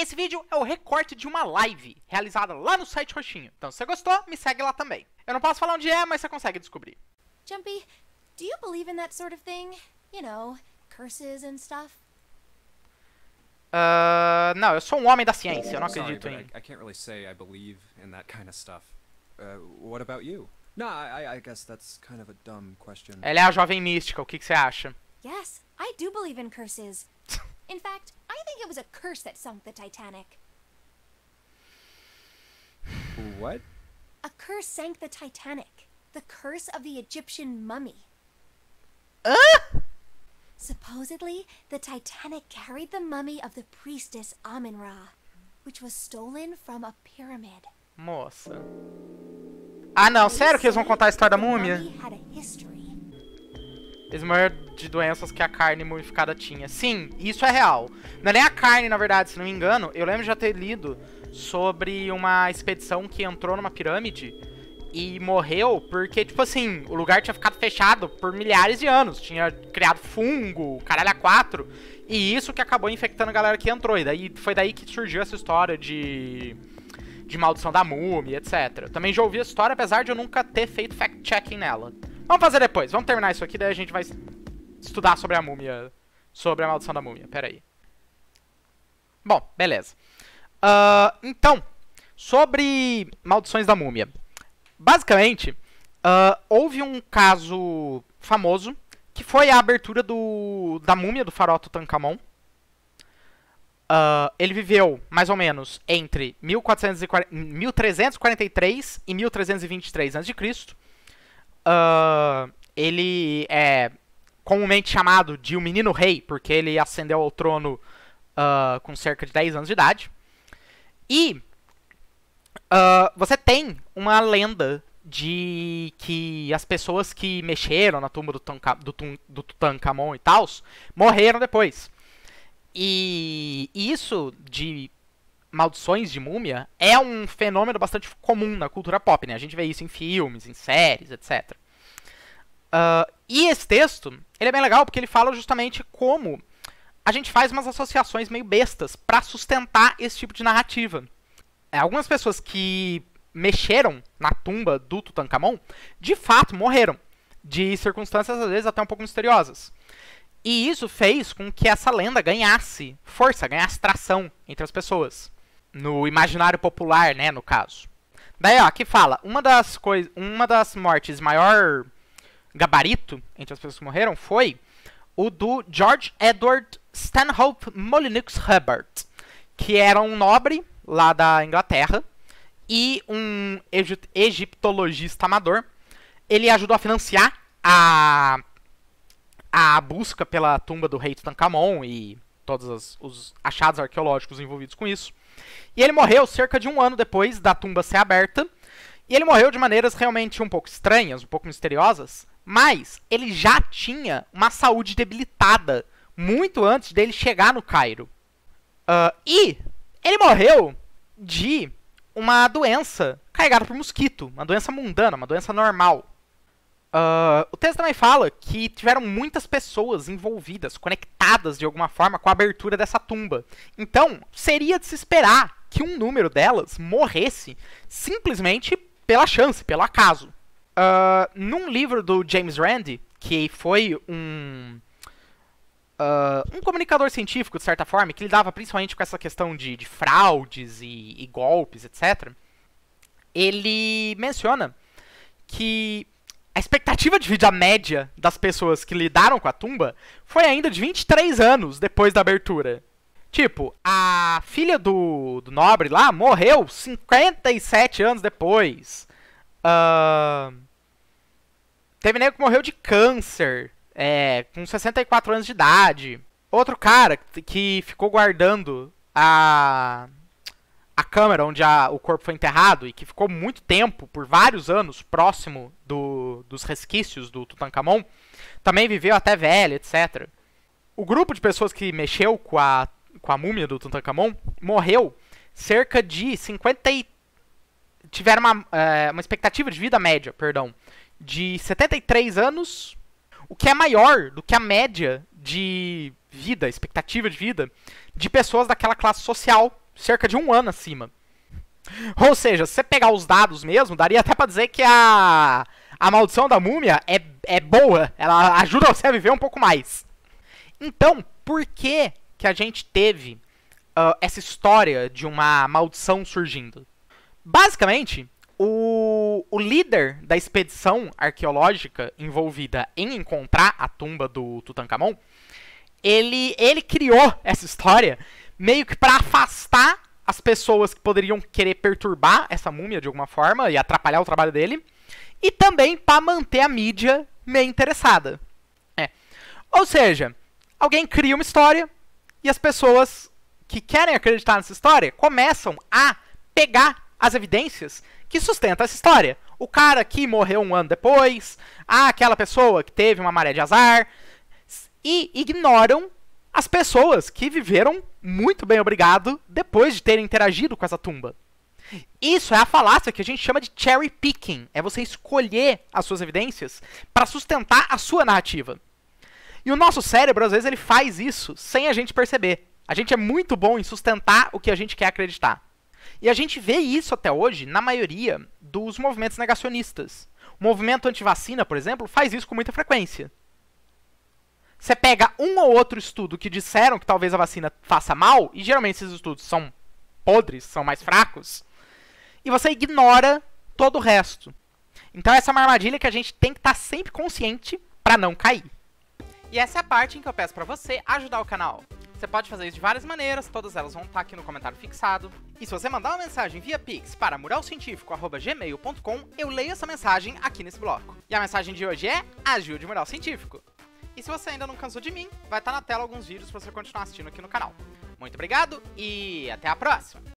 Esse vídeo é o recorte de uma live realizada lá no site Roxinho. Então, se você gostou, me segue lá também. Eu não posso falar onde é, mas você consegue descobrir. Jumpy, do you believe in that sort of thing? You know, curses and stuff? Uh, não, eu sou um homem da ciência, eu não acredito Sorry, em. I, I can't really say I believe in that kind of stuff. Uh, what about you? No, I, I guess that's kind of a dumb question. Ela é a jovem mística, o que, que você acha? Yes, I do believe in curses. In fact, I think it was a curse that sunk the Titanic. What? A curse sank the Titanic. The curse of the Egyptian mummy. Uh? Supposedly, the Titanic carried the mummy of the priestess Amen Ra, which was stolen from a pyramid. Moça. Ah não, sério que eles vão contar a história da múmia? had a history. morreram de doenças que a carne mumificada tinha. Sim, isso é real. Não é nem a carne, na verdade, se não me engano. Eu lembro de já ter lido sobre uma expedição que entrou numa pirâmide e morreu porque, tipo assim, o lugar tinha ficado fechado por milhares de anos. Tinha criado fungo, caralho, a quatro. E isso que acabou infectando a galera que entrou. E daí, foi daí que surgiu essa história de de Maldição da Múmia, etc. também já ouvi a história, apesar de eu nunca ter feito fact-checking nela. Vamos fazer depois. Vamos terminar isso aqui, daí a gente vai estudar sobre a múmia. Sobre a maldição da múmia. Pera aí. Bom, beleza. Uh, então, sobre maldições da múmia. Basicamente, uh, houve um caso famoso que foi a abertura do, da múmia do faraó Tutankhamon. Uh, ah, ele viveu mais ou menos entre 1440, 1343 e 1323 a.C uh, ele é comumente chamado de o Menino Rei, porque ele ascendeu ao trono uh, com cerca de 10 anos de idade. E uh, você tem uma lenda de que as pessoas que mexeram na tumba do, do, do Tutankhamon e tal morreram depois. E isso de maldições de múmia é um fenômeno bastante comum na cultura pop, né? A gente vê isso em filmes, em séries, etc. Uh, ah, e esse texto, ele é bem legal porque ele fala justamente como a gente faz umas associações meio bestas para sustentar esse tipo de narrativa. É, algumas pessoas que mexeram na tumba do Tutankhamon, de fato morreram, de circunstâncias às vezes até um pouco misteriosas. E isso fez com que essa lenda ganhasse força, ganhasse tração entre as pessoas no imaginário popular, né, no caso. Daí, ó, aqui fala, uma das coisas, uma das mortes maior gabarito entre as pessoas que morreram foi o do George Edward Stanhope Molyneux Hubbard, que era um nobre lá da Inglaterra e um egiptologista amador. Ele ajudou a financiar a a busca pela tumba do rei Tutankhamon e todos os achados arqueológicos envolvidos com isso. E ele morreu cerca de um ano depois da tumba ser aberta. E ele morreu de maneiras realmente um pouco estranhas, um pouco misteriosas, mas ele já tinha uma saúde debilitada muito antes dele chegar no Cairo. Uh, e ele morreu de uma doença carregada por mosquito, uma doença mundana, uma doença normal. Uh, o texto também fala que tiveram muitas pessoas envolvidas, conectadas de alguma forma com a abertura dessa tumba. Então, seria de se esperar que um número delas morresse simplesmente pela chance, pelo acaso. Uh, num livro do James Randi, que foi um. Uh, um comunicador científico, de certa forma, que lidava principalmente com essa questão de, de fraudes e, e golpes, etc., ele menciona que a expectativa de vida média das pessoas que lidaram com a tumba foi ainda de 23 anos depois da abertura. Tipo, a filha do, do nobre lá morreu 57 anos depois. Uh, teve nego que morreu de câncer, é, com 64 anos de idade. Outro cara que ficou guardando a câmera onde a, o corpo foi enterrado e que ficou muito tempo, por vários anos, próximo do, dos resquícios do Tutankhamon, também viveu até velho, etc. O grupo de pessoas que mexeu com a, com a múmia do Tutankhamon morreu cerca de 50 e... tiveram uma, é, uma expectativa de vida média, perdão, de 73 anos, o que é maior do que a média de vida, expectativa de vida, de pessoas daquela classe social cerca de um ano acima. Ou seja, se você pegar os dados mesmo, daria até pra dizer que a, a maldição da múmia é, é boa. Ela ajuda você a viver um pouco mais. Então, por que, que a gente teve uh, essa história de uma maldição surgindo? Basicamente, o, o líder da expedição arqueológica envolvida em encontrar a tumba do Tutankhamon, ele, ele criou essa história meio que para afastar as pessoas que poderiam querer perturbar essa múmia de alguma forma e atrapalhar o trabalho dele, e também para manter a mídia meio interessada. É. Ou seja, alguém cria uma história e as pessoas que querem acreditar nessa história começam a pegar as evidências que sustentam essa história. O cara que morreu um ano depois, ah, aquela pessoa que teve uma maré de azar, e ignoram as pessoas que viveram muito bem, obrigado, depois de terem interagido com essa tumba. Isso é a falácia que a gente chama de cherry picking, é você escolher as suas evidências para sustentar a sua narrativa. E o nosso cérebro às vezes ele faz isso sem a gente perceber. A gente é muito bom em sustentar o que a gente quer acreditar. E a gente vê isso até hoje na maioria dos movimentos negacionistas. O movimento antivacina, por exemplo, faz isso com muita frequência. Você pega um ou outro estudo que disseram que talvez a vacina faça mal, e geralmente esses estudos são podres, são mais fracos, e você ignora todo o resto. Então essa é uma armadilha que a gente tem que estar tá sempre consciente para não cair. E essa é a parte em que eu peço para você ajudar o canal. Você pode fazer isso de várias maneiras, todas elas vão estar tá aqui no comentário fixado. E se você mandar uma mensagem via Pix para muralcientifico.gmail.com, eu leio essa mensagem aqui nesse bloco. E a mensagem de hoje é Ajude o Mural Científico! E se você ainda não cansou de mim, vai estar tá na tela alguns vídeos pra você continuar assistindo aqui no canal. Muito obrigado e até a próxima!